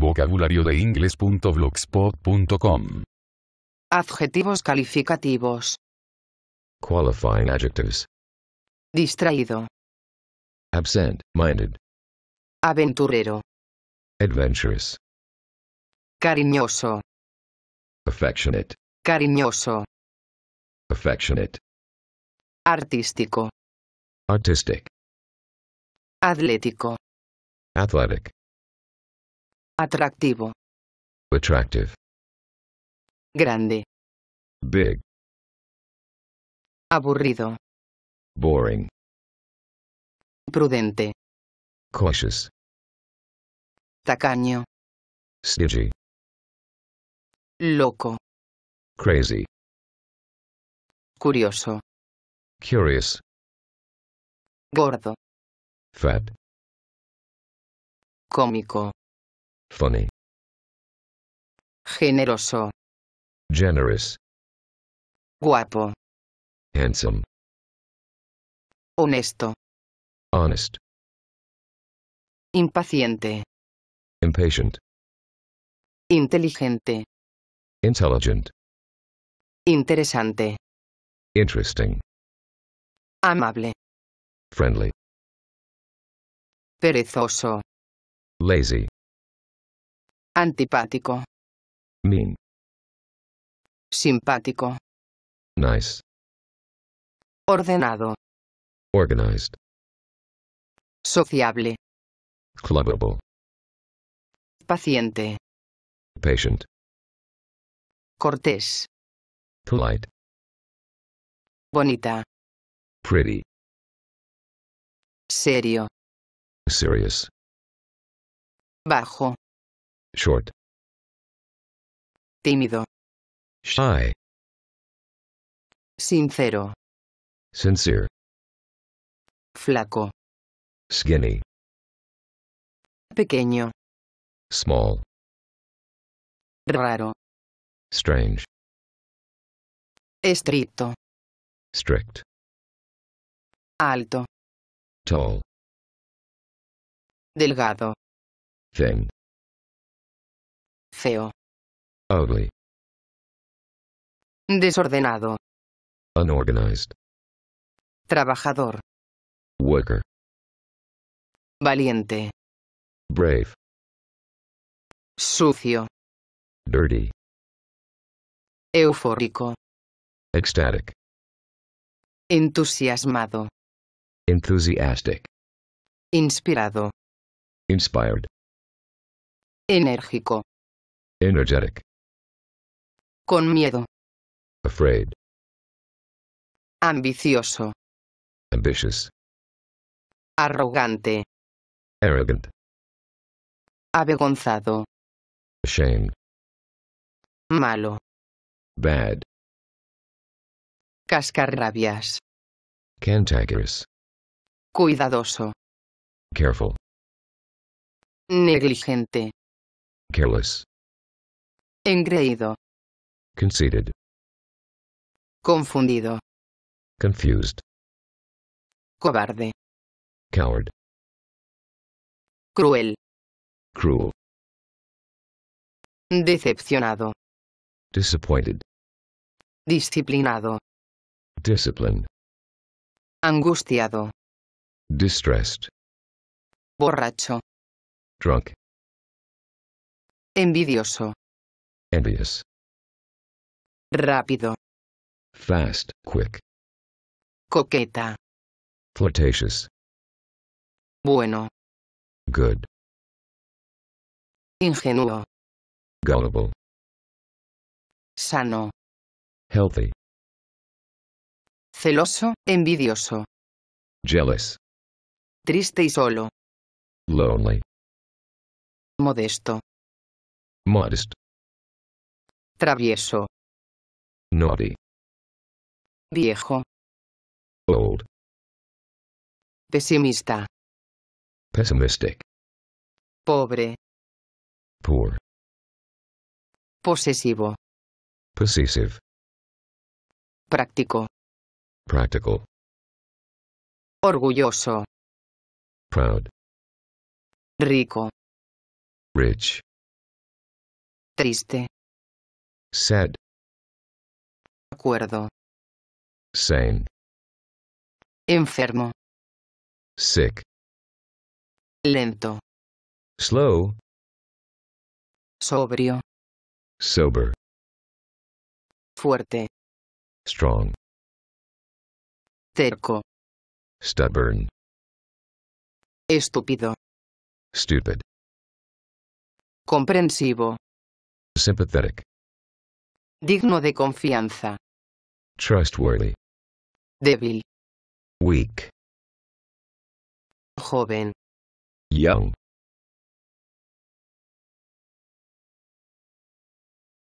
Vocabulario de inglés.blogspot.com Adjetivos calificativos. Qualifying adjectives. Distraído. Absent, minded. Aventurero. Adventurous. Cariñoso. Affectionate. Cariñoso. Affectionate. Artístico. Artistic. Atlético. Athletic. Atractivo. Attractive. Grande. Big. Aburrido. Boring. Prudente. Cautious. Tacaño. Stingy. Loco. Crazy. Curioso. Curious. Gordo. Fat. Cómico. Funny. Generoso. Generous. Guapo. Handsome. Honesto. Honest. Impaciente. Impatient. Inteligente. Intelligent. Interesante. Interesting. Amable. Friendly. Perezoso. Lazy. Antipático. Mean. Simpático. Nice. Ordenado. Organized. Sociable. Clubable. Paciente. Patient. Cortés. Polite. Bonita. Pretty. Serio. Serious. Bajo short tímido shy sincero sincere flaco skinny pequeño small raro strange estricto strict alto tall delgado thin Feo. Ugly. Desordenado. Unorganized. Trabajador. Worker. Valiente. Brave. Sucio. Dirty. Eufórico. Ecstatic. Entusiasmado. Enthusiastic. Inspirado. Inspired. Enérgico. Energetic. Con miedo. Afraid. Ambicioso. Ambitious. Arrogante. Arrogant. Avergonzado. Ashamed. Malo. Bad. Cascarrabias. Cantankerous. Cuidadoso. Careful. Negligente. Careless. Engreído. Conceited. Confundido. Confused. Cobarde. Coward. Cruel. Cruel. Decepcionado. Disappointed. Disciplinado. Disciplined. Angustiado. Distressed. Borracho. Drunk. Envidioso. Envious. Rápido. Fast, quick. Coqueta. Flirtatious. Bueno. Good. Ingenuo. Gullible. Sano. Healthy. Celoso, envidioso. Jealous. Triste y solo. Lonely. Modesto. Modest. Travieso. Naughty. Viejo. Old. Pesimista. Pessimistic. Pobre. Poor. Posesivo. Possessive. Práctico. Practical. Orgulloso. Proud. Rico. Rich. Triste. Said. Acuerdo. Sane. Enfermo. Sick. Lento. Slow. Sobrio. Sober. Fuerte. Strong. Terco. Stubborn. Estúpido. Stupid. Comprensivo. Sympathetic digno de confianza, trustworthy, débil, weak, joven, young,